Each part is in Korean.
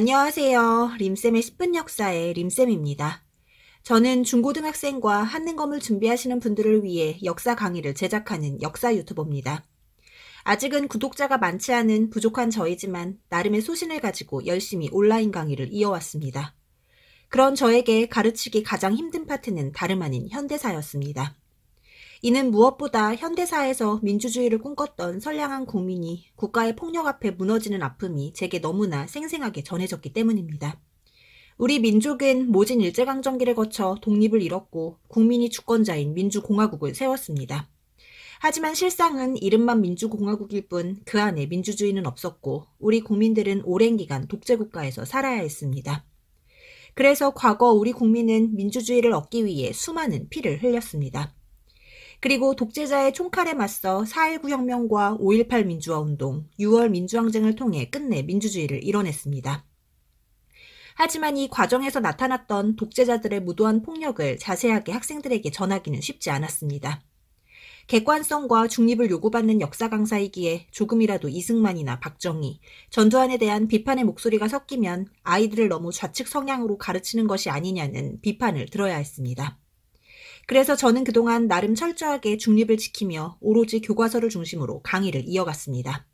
안녕하세요. 림쌤의 10분 역사의 림쌤입니다. 저는 중고등학생과 한능검을 준비하시는 분들을 위해 역사 강의를 제작하는 역사 유튜버입니다. 아직은 구독자가 많지 않은 부족한 저이지만 나름의 소신을 가지고 열심히 온라인 강의를 이어왔습니다. 그런 저에게 가르치기 가장 힘든 파트는 다름 아닌 현대사였습니다. 이는 무엇보다 현대사에서 민주주의를 꿈꿨던 선량한 국민이 국가의 폭력 앞에 무너지는 아픔이 제게 너무나 생생하게 전해졌기 때문입니다. 우리 민족은 모진 일제강점기를 거쳐 독립을 잃었고 국민이 주권자인 민주공화국을 세웠습니다. 하지만 실상은 이름만 민주공화국일 뿐 그 안에 민주주의는 없었고 우리 국민들은 오랜 기간 독재국가에서 살아야 했습니다. 그래서 과거 우리 국민은 민주주의를 얻기 위해 수많은 피를 흘렸습니다. 그리고 독재자의 총칼에 맞서 4.19 혁명과 5.18 민주화운동, 6월 민주항쟁을 통해 끝내 민주주의를 이뤄냈습니다. 하지만 이 과정에서 나타났던 독재자들의 무도한 폭력을 자세하게 학생들에게 전하기는 쉽지 않았습니다. 객관성과 중립을 요구받는 역사 강사이기에 조금이라도 이승만이나 박정희, 전두환에 대한 비판의 목소리가 섞이면 아이들을 너무 좌측 성향으로 가르치는 것이 아니냐는 비판을 들어야 했습니다. 그래서 저는 그동안 나름 철저하게 중립을 지키며 오로지 교과서를 중심으로 강의를 이어갔습니다.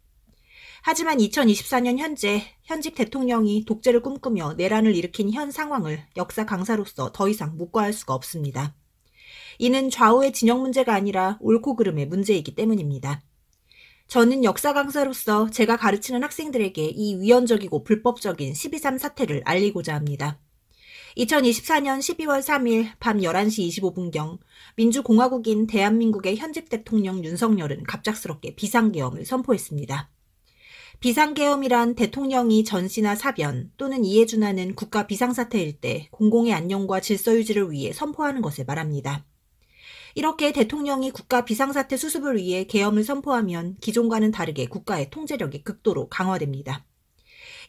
하지만 2024년 현재 현직 대통령이 독재를 꿈꾸며 내란을 일으킨 현 상황을 역사 강사로서 더 이상 묵과할 수가 없습니다. 이는 좌우의 진영 문제가 아니라 옳고 그름의 문제이기 때문입니다. 저는 역사 강사로서 제가 가르치는 학생들에게 이 위헌적이고 불법적인 12.3 사태를 알리고자 합니다. 2024년 12월 3일 밤 11시 25분경 민주공화국인 대한민국의 현직 대통령 윤석열은 갑작스럽게 비상계엄을 선포했습니다. 비상계엄이란 대통령이 전시나 사변 또는 이에 준하는 국가 비상사태일 때 공공의 안녕과 질서 유지를 위해 선포하는 것을 말합니다. 이렇게 대통령이 국가 비상사태 수습을 위해 계엄을 선포하면 기존과는 다르게 국가의 통제력이 극도로 강화됩니다.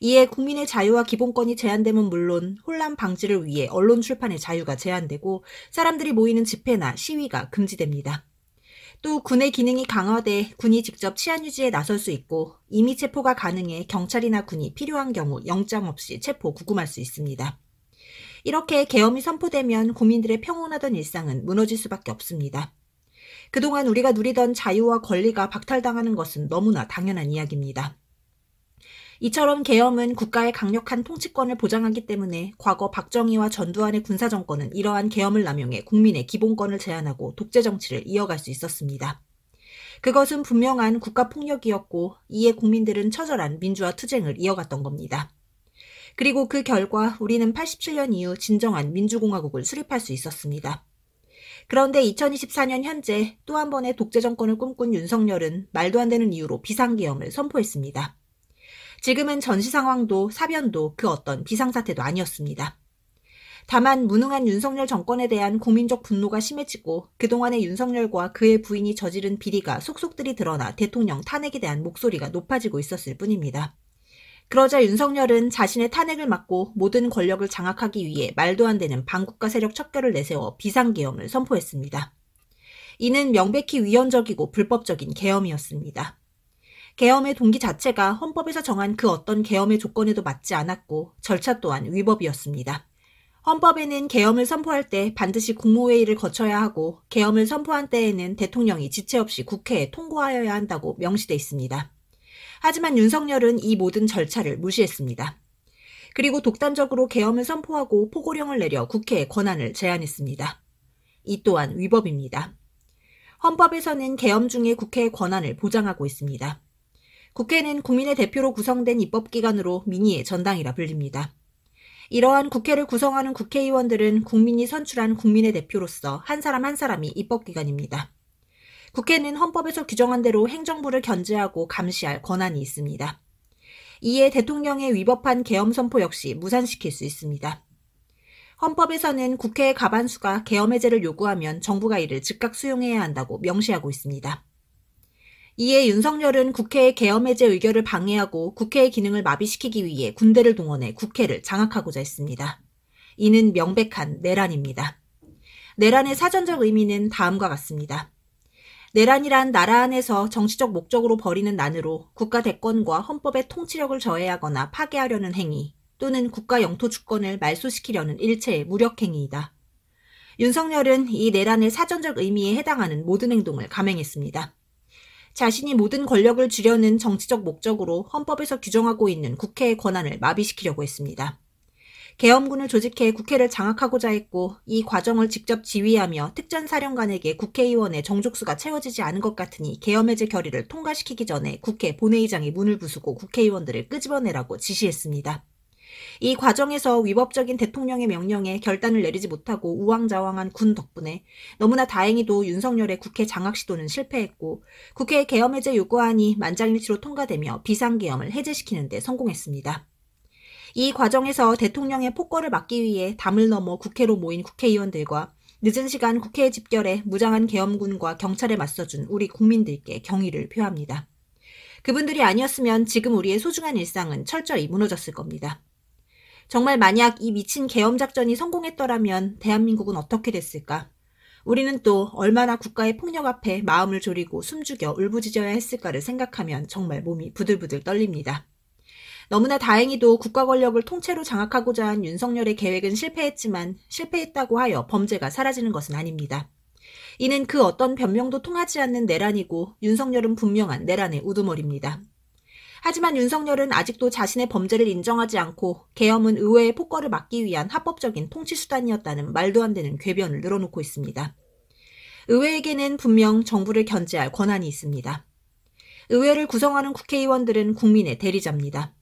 이에 국민의 자유와 기본권이 제한되면 물론 혼란 방지를 위해 언론 출판의 자유가 제한되고 사람들이 모이는 집회나 시위가 금지됩니다. 또 군의 기능이 강화돼 군이 직접 치안 유지에 나설 수 있고 이미 체포가 가능해 경찰이나 군이 필요한 경우 영장 없이 체포 구금할 수 있습니다. 이렇게 계엄이 선포되면 국민들의 평온하던 일상은 무너질 수밖에 없습니다. 그동안 우리가 누리던 자유와 권리가 박탈당하는 것은 너무나 당연한 이야기입니다. 이처럼 계엄은 국가의 강력한 통치권을 보장하기 때문에 과거 박정희와 전두환의 군사정권은 이러한 계엄을 남용해 국민의 기본권을 제한하고 독재 정치를 이어갈 수 있었습니다. 그것은 분명한 국가폭력이었고 이에 국민들은 처절한 민주화 투쟁을 이어갔던 겁니다. 그리고 그 결과 우리는 87년 이후 진정한 민주공화국을 수립할 수 있었습니다. 그런데 2024년 현재 또 한 번의 독재 정권을 꿈꾼 윤석열은 말도 안 되는 이유로 비상계엄을 선포했습니다. 지금은 전시 상황도 사변도 그 어떤 비상사태도 아니었습니다. 다만 무능한 윤석열 정권에 대한 국민적 분노가 심해지고 그동안의 윤석열과 그의 부인이 저지른 비리가 속속들이 드러나 대통령 탄핵에 대한 목소리가 높아지고 있었을 뿐입니다. 그러자 윤석열은 자신의 탄핵을 막고 모든 권력을 장악하기 위해 말도 안 되는 반국가 세력 척결을 내세워 비상계엄을 선포했습니다. 이는 명백히 위헌적이고 불법적인 계엄이었습니다. 계엄의 동기 자체가 헌법에서 정한 그 어떤 계엄의 조건에도 맞지 않았고 절차 또한 위법이었습니다. 헌법에는 계엄을 선포할 때 반드시 국무회의를 거쳐야 하고 계엄을 선포한 때에는 대통령이 지체 없이 국회에 통과하여야 한다고 명시돼 있습니다. 하지만 윤석열은 이 모든 절차를 무시했습니다. 그리고 독단적으로 계엄을 선포하고 포고령을 내려 국회에 권한을 제한했습니다. 이 또한 위법입니다. 헌법에서는 계엄 중에 국회의 권한을 보장하고 있습니다. 국회는 국민의 대표로 구성된 입법기관으로 민의의 전당이라 불립니다. 이러한 국회를 구성하는 국회의원들은 국민이 선출한 국민의 대표로서 한 사람 한 사람이 입법기관입니다. 국회는 헌법에서 규정한 대로 행정부를 견제하고 감시할 권한이 있습니다. 이에 대통령의 위법한 계엄 선포 역시 무산시킬 수 있습니다. 헌법에서는 국회의 가반수가 계엄 해제를 요구하면 정부가 이를 즉각 수용해야 한다고 명시하고 있습니다. 이에 윤석열은 국회의 개엄해제 의결을 방해하고 국회의 기능을 마비시키기 위해 군대를 동원해 국회를 장악하고자 했습니다. 이는 명백한 내란입니다. 내란의 사전적 의미는 다음과 같습니다. 내란이란 나라 안에서 정치적 목적으로 벌이는 난으로 국가 대권과 헌법의 통치력을 저해하거나 파괴하려는 행위 또는 국가 영토 주권을 말소시키려는 일체의 무력행위이다. 윤석열은 이 내란의 사전적 의미에 해당하는 모든 행동을 감행했습니다. 자신이 모든 권력을 쥐려는 정치적 목적으로 헌법에서 규정하고 있는 국회의 권한을 마비시키려고 했습니다. 계엄군을 조직해 국회를 장악하고자 했고 이 과정을 직접 지휘하며 특전사령관에게 국회의원의 정족수가 채워지지 않은 것 같으니 계엄해제 결의를 통과시키기 전에 국회 본회의장이 문을 부수고 국회의원들을 끄집어내라고 지시했습니다. 이 과정에서 위법적인 대통령의 명령에 결단을 내리지 못하고 우왕좌왕한 군 덕분에 너무나 다행히도 윤석열의 국회 장악 시도는 실패했고 국회 의계엄 해제 요구안이 만장일치로 통과되며 비상계엄을 해제시키는 데 성공했습니다. 이 과정에서 대통령의 폭거를 막기 위해 담을 넘어 국회로 모인 국회의원들과 늦은 시간 국회에 집결에 무장한 계엄군과 경찰에 맞서준 우리 국민들께 경의를 표합니다. 그분들이 아니었으면 지금 우리의 소중한 일상은 철저히 무너졌을 겁니다. 정말 만약 이 미친 계엄작전이 성공했더라면 대한민국은 어떻게 됐을까? 우리는 또 얼마나 국가의 폭력 앞에 마음을 졸이고 숨죽여 울부짖어야 했을까를 생각하면 정말 몸이 부들부들 떨립니다. 너무나 다행히도 국가 권력을 통째로 장악하고자 한 윤석열의 계획은 실패했지만 실패했다고 하여 범죄가 사라지는 것은 아닙니다. 이는 그 어떤 변명도 통하지 않는 내란이고 윤석열은 분명한 내란의 우두머리입니다. 하지만 윤석열은 아직도 자신의 범죄를 인정하지 않고 계엄은 의회의 폭거를 막기 위한 합법적인 통치 수단이었다는 말도 안 되는 궤변을 늘어놓고 있습니다. 의회에게는 분명 정부를 견제할 권한이 있습니다. 의회를 구성하는 국회의원들은 국민의 대리자입니다.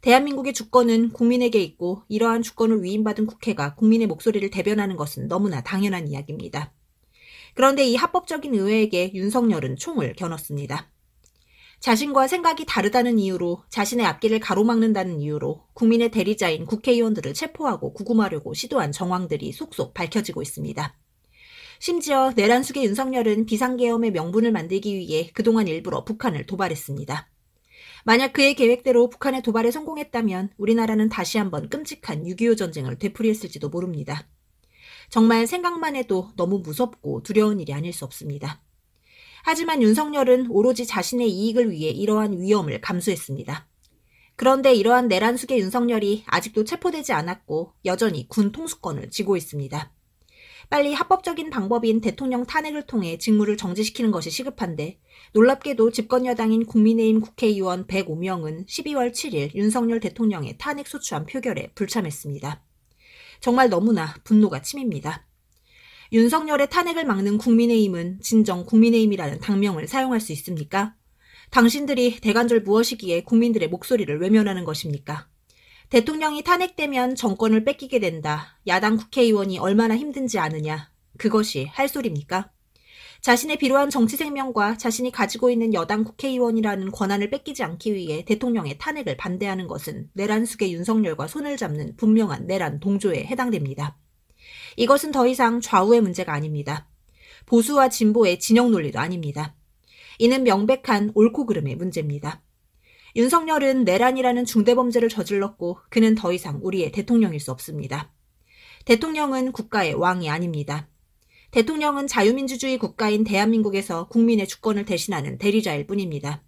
대한민국의 주권은 국민에게 있고 이러한 주권을 위임받은 국회가 국민의 목소리를 대변하는 것은 너무나 당연한 이야기입니다. 그런데 이 합법적인 의회에게 윤석열은 총을 겨눴습니다. 자신과 생각이 다르다는 이유로 자신의 앞길을 가로막는다는 이유로 국민의 대리자인 국회의원들을 체포하고 구금하려고 시도한 정황들이 속속 밝혀지고 있습니다. 심지어 내란숙의 윤석열은 비상계엄의 명분을 만들기 위해 그동안 일부러 북한을 도발했습니다. 만약 그의 계획대로 북한의 도발에 성공했다면 우리나라는 다시 한번 끔찍한 6.25 전쟁을 되풀이했을지도 모릅니다. 정말 생각만 해도 너무 무섭고 두려운 일이 아닐 수 없습니다. 하지만 윤석열은 오로지 자신의 이익을 위해 이러한 위험을 감수했습니다. 그런데 이러한 내란숙의 윤석열이 아직도 체포되지 않았고 여전히 군 통수권을 쥐고 있습니다. 빨리 합법적인 방법인 대통령 탄핵을 통해 직무를 정지시키는 것이 시급한데 놀랍게도 집권 여당인 국민의힘 국회의원 105명은 12월 7일 윤석열 대통령의 탄핵 소추안 표결에 불참했습니다. 정말 너무나 분노가 치밉니다. 윤석열의 탄핵을 막는 국민의힘은 진정 국민의힘이라는 당명을 사용할 수 있습니까? 당신들이 대관절 무엇이기에 국민들의 목소리를 외면하는 것입니까? 대통령이 탄핵되면 정권을 뺏기게 된다. 야당 국회의원이 얼마나 힘든지 아느냐. 그것이 할 소리입니까? 자신의 비로한 정치 생명과 자신이 가지고 있는 여당 국회의원이라는 권한을 뺏기지 않기 위해 대통령의 탄핵을 반대하는 것은 내란숙의 윤석열과 손을 잡는 분명한 내란 동조에 해당됩니다. 이것은 더 이상 좌우의 문제가 아닙니다. 보수와 진보의 진영 논리도 아닙니다. 이는 명백한 옳고 그름의 문제입니다. 윤석열은 내란이라는 중대범죄를 저질렀고 그는 더 이상 우리의 대통령일 수 없습니다. 대통령은 국가의 왕이 아닙니다. 대통령은 자유민주주의 국가인 대한민국에서 국민의 주권을 대신하는 대리자일 뿐입니다.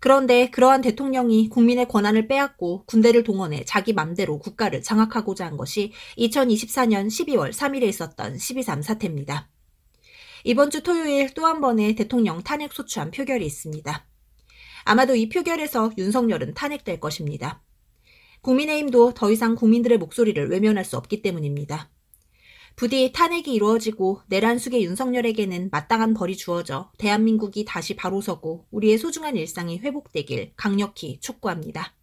그런데 그러한 대통령이 국민의 권한을 빼앗고 군대를 동원해 자기 맘대로 국가를 장악하고자 한 것이 2024년 12월 3일에 있었던 12.3 사태입니다. 이번 주 토요일 또 한 번의 대통령 탄핵 소추안 표결이 있습니다. 아마도 이 표결에서 윤석열은 탄핵될 것입니다. 국민의힘도 더 이상 국민들의 목소리를 외면할 수 없기 때문입니다. 부디 탄핵이 이루어지고 내란 숙의 윤석열에게는 마땅한 벌이 주어져 대한민국이 다시 바로서고 우리의 소중한 일상이 회복되길 강력히 촉구합니다.